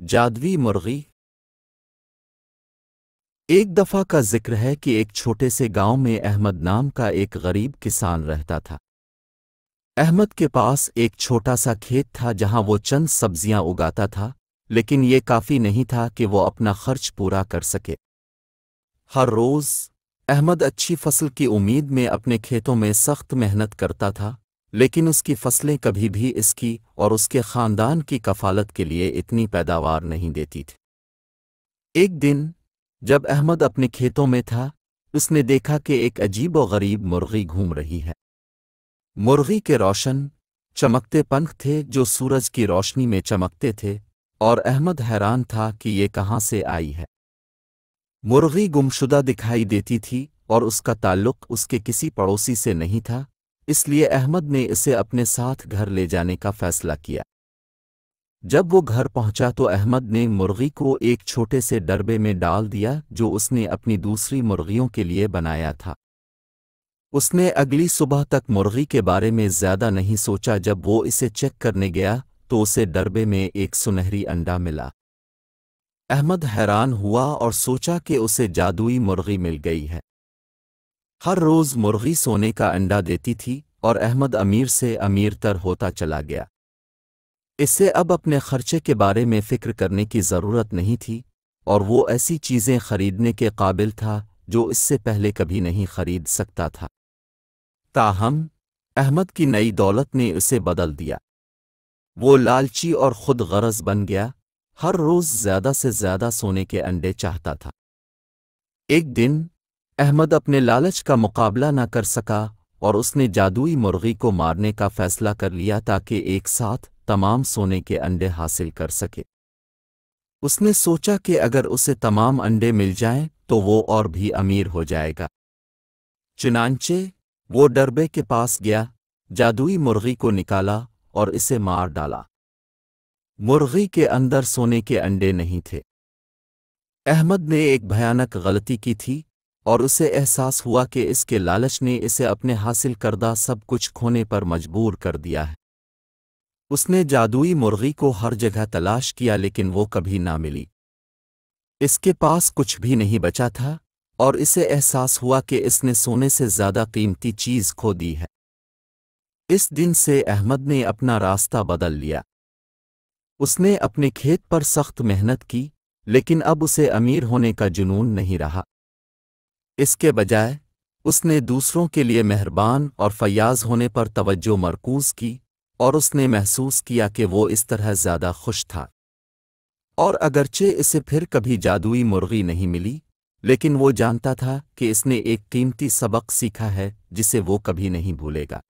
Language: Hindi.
जादवी मुर्गी एक दफा का जिक्र है कि एक छोटे से गांव में अहमद नाम का एक गरीब किसान रहता था अहमद के पास एक छोटा सा खेत था जहां वो चंद सब्जियां उगाता था लेकिन ये काफी नहीं था कि वो अपना खर्च पूरा कर सके हर रोज अहमद अच्छी फसल की उम्मीद में अपने खेतों में सख्त मेहनत करता था लेकिन उसकी फसलें कभी भी इसकी और उसके खानदान की कफालत के लिए इतनी पैदावार नहीं देती थी एक दिन जब अहमद अपने खेतों में था उसने देखा कि एक अजीब और गरीब मुर्गी घूम रही है मुर्गी के रोशन चमकते पंख थे जो सूरज की रोशनी में चमकते थे और अहमद हैरान था कि ये कहाँ से आई है मुर्गी गुमशुदा दिखाई देती थी और उसका ताल्लुक उसके किसी पड़ोसी से नहीं था इसलिए अहमद ने इसे अपने साथ घर ले जाने का फैसला किया जब वो घर पहुंचा तो अहमद ने मुर्गी को एक छोटे से डरबे में डाल दिया जो उसने अपनी दूसरी मुर्गियों के लिए बनाया था उसने अगली सुबह तक मुर्गी के बारे में ज़्यादा नहीं सोचा जब वो इसे चेक करने गया तो उसे डरबे में एक सुनहरी अंडा मिला अहमद हैरान हुआ और सोचा कि उसे जादुई मुर्गी मिल गई है हर रोज मुर्गी सोने का अंडा देती थी और अहमद अमीर से अमीर तर होता चला गया इससे अब अपने खर्चे के बारे में फिक्र करने की ज़रूरत नहीं थी और वो ऐसी चीज़ें खरीदने के काबिल था जो इससे पहले कभी नहीं खरीद सकता था ताहम अहमद की नई दौलत ने उसे बदल दिया वो लालची और खुद गरज बन गया हर रोज ज्यादा से ज्यादा सोने के अंडे चाहता था एक दिन अहमद अपने लालच का मुकाबला न कर सका और उसने जादुई मुर्गी को मारने का फैसला कर लिया ताकि एक साथ तमाम सोने के अंडे हासिल कर सके उसने सोचा कि अगर उसे तमाम अंडे मिल जाएं तो वो और भी अमीर हो जाएगा चिनानचे वो डरबे के पास गया जादुई मुर्गी को निकाला और इसे मार डाला मुर्गी के अंदर सोने के अंडे नहीं थे अहमद ने एक भयानक गलती की थी और उसे एहसास हुआ कि इसके लालच ने इसे अपने हासिल करदा सब कुछ खोने पर मजबूर कर दिया है उसने जादुई मुर्गी को हर जगह तलाश किया लेकिन वो कभी ना मिली इसके पास कुछ भी नहीं बचा था और इसे एहसास हुआ कि इसने सोने से ज़्यादा कीमती चीज़ खो दी है इस दिन से अहमद ने अपना रास्ता बदल लिया उसने अपने खेत पर सख्त मेहनत की लेकिन अब उसे अमीर होने का जुनून नहीं रहा इसके बजाय उसने दूसरों के लिए मेहरबान और फयाज होने पर तवज्जो मरकूज की और उसने महसूस किया कि वो इस तरह ज़्यादा खुश था और अगरचे इसे फिर कभी जादुई मुर्गी नहीं मिली लेकिन वो जानता था कि इसने एक कीमती सबक सीखा है जिसे वो कभी नहीं भूलेगा